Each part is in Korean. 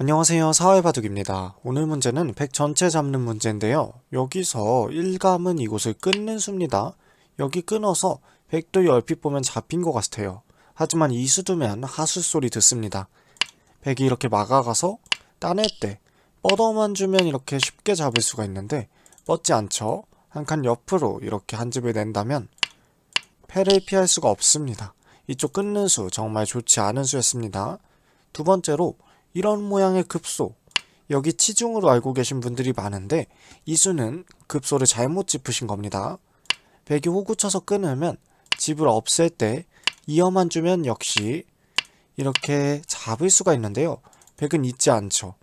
안녕하세요 사회바둑입니다. 오늘 문제는 100 전체 잡는 문제인데요. 여기서 1감은 이곳을 끊는 수입니다. 여기 끊어서 100도 열핏 보면 잡힌 것 같아요. 하지만 이수 두면 하수 소리 듣습니다. 100이 이렇게 막아가서 따낼 때 뻗어만 주면 이렇게 쉽게 잡을 수가 있는데 뻗지 않죠? 한 칸 옆으로 이렇게 한 집을 낸다면 패를 피할 수가 없습니다. 이쪽 끊는 수 정말 좋지 않은 수였습니다. 두 번째로 이런 모양의 급소. 여기 치중으로 알고 계신 분들이 많은데 이 수는 급소를 잘못 짚으신 겁니다. 배기 호구 쳐서 끊으면 집을 없앨 때 이어만 주면 역시 이렇게 잡을 수가 있는데요. 백은 있지 않죠.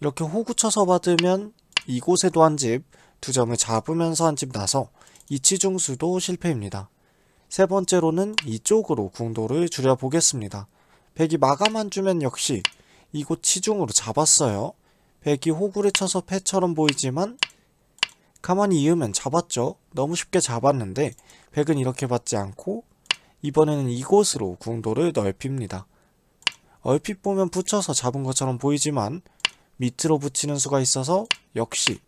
이렇게 호구 쳐서 받으면 이곳에도 한 집, 두 점을 잡으면서 한 집 나서 이치중수도 실패입니다. 세 번째로는 이쪽으로 궁도를 줄여보겠습니다. 백이 마감한 주면 역시 이곳 치중으로 잡았어요. 백이 호구를 쳐서 패처럼 보이지만 가만히 이으면 잡았죠. 너무 쉽게 잡았는데 백은 이렇게 받지 않고 이번에는 이곳으로 궁도를 넓힙니다. 얼핏 보면 붙여서 잡은 것처럼 보이지만 밑으로 붙이는 수가 있어서 역시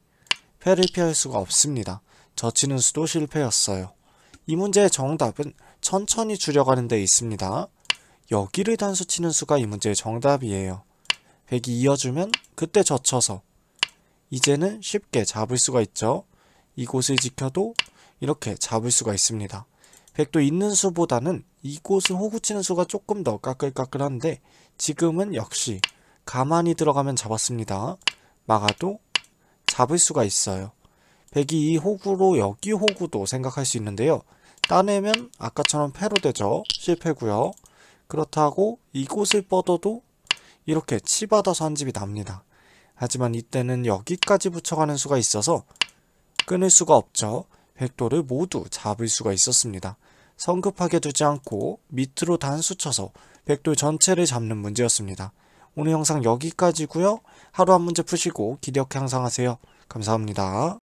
패를 피할 수가 없습니다. 젖히는 수도 실패였어요. 이 문제의 정답은 천천히 줄여가는 데 있습니다. 여기를 단수 치는 수가 이 문제의 정답이에요. 백이 이어주면 그때 젖혀서 이제는 쉽게 잡을 수가 있죠. 이곳을 지켜도 이렇게 잡을 수가 있습니다. 백도 있는 수보다는 이곳을 호구치는 수가 조금 더 까끌까끌한데 지금은 역시 가만히 들어가면 잡았습니다. 막아도 잡을 수가 있어요. 백이 이 호구로 여기 호구도 생각할 수 있는데요. 따내면 아까처럼 패로 되죠. 실패고요. 그렇다고 이곳을 뻗어도 이렇게 치받아서 한 집이 납니다. 하지만 이때는 여기까지 붙여가는 수가 있어서 끊을 수가 없죠. 백도를 모두 잡을 수가 있었습니다. 성급하게 두지 않고 밑으로 단수 쳐서 백돌 전체를 잡는 문제였습니다. 오늘 영상 여기까지고요. 하루 한 문제 푸시고 기력 향상하세요. 감사합니다.